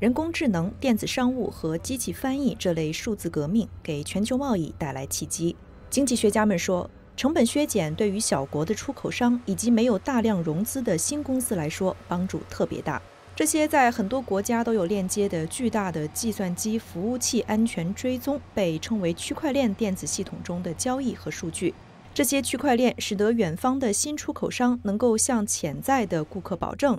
人工智能、电子商务和机器翻译这类数字革命给全球贸易带来契机。经济学家们说，成本削减对于小国的出口商以及没有大量融资的新公司来说帮助特别大。这些在很多国家都有链接的巨大的计算机服务器，安全追踪被称为区块链电子系统中的交易和数据。这些区块链使得远方的新出口商能够向潜在的顾客保证。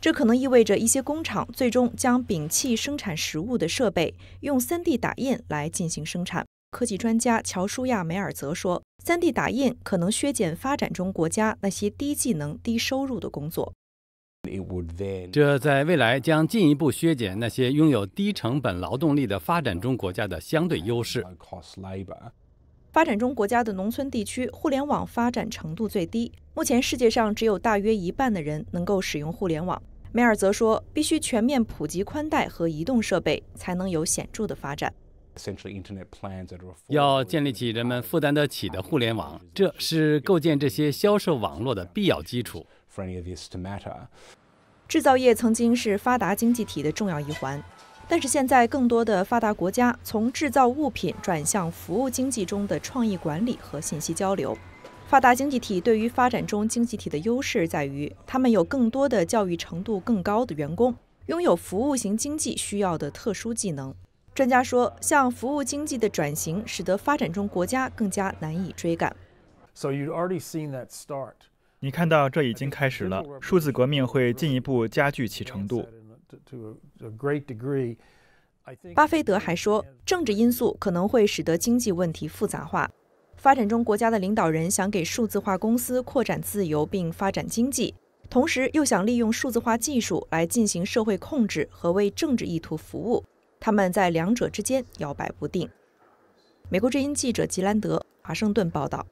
这可能意味着一些工厂最终将摒弃生产食物的设备，用 3D 打印来进行生产。科技专家乔舒亚·梅尔则说，3D 打印可能削减发展中国家那些低技能、低收入的工作。这在未来将进一步削减那些拥有低成本劳动力的发展中国家的相对优势。发展中国家的农村地区，互联网发展程度最低。目前，世界上只有大约一半的人能够使用互联网。梅尔则说，必须全面普及宽带和移动设备，才能有显著的发展。要建立起人们负担得起的互联网，这是构建这些销售网络的必要基础。制造业曾经是发达经济体的重要一环。但是现在，更多的发达国家从制造物品转向服务经济中的创意管理和信息交流。发达经济体对于发展中经济体的优势在于，他们有更多的教育程度更高的员工，拥有服务型经济需要的特殊技能。专家说，向服务经济的转型使得发展中国家更加难以追赶。你看到这已经开始了，数字革命会进一步加剧其程度。巴菲特还说，政治因素可能会使得经济问题复杂化。发展中国家的领导人想给数字化公司扩展自由并发展经济，同时又想利用数字化技术来进行社会控制和为政治意图服务。他们在两者之间摇摆不定。美国之音记者吉兰德，华盛顿报道。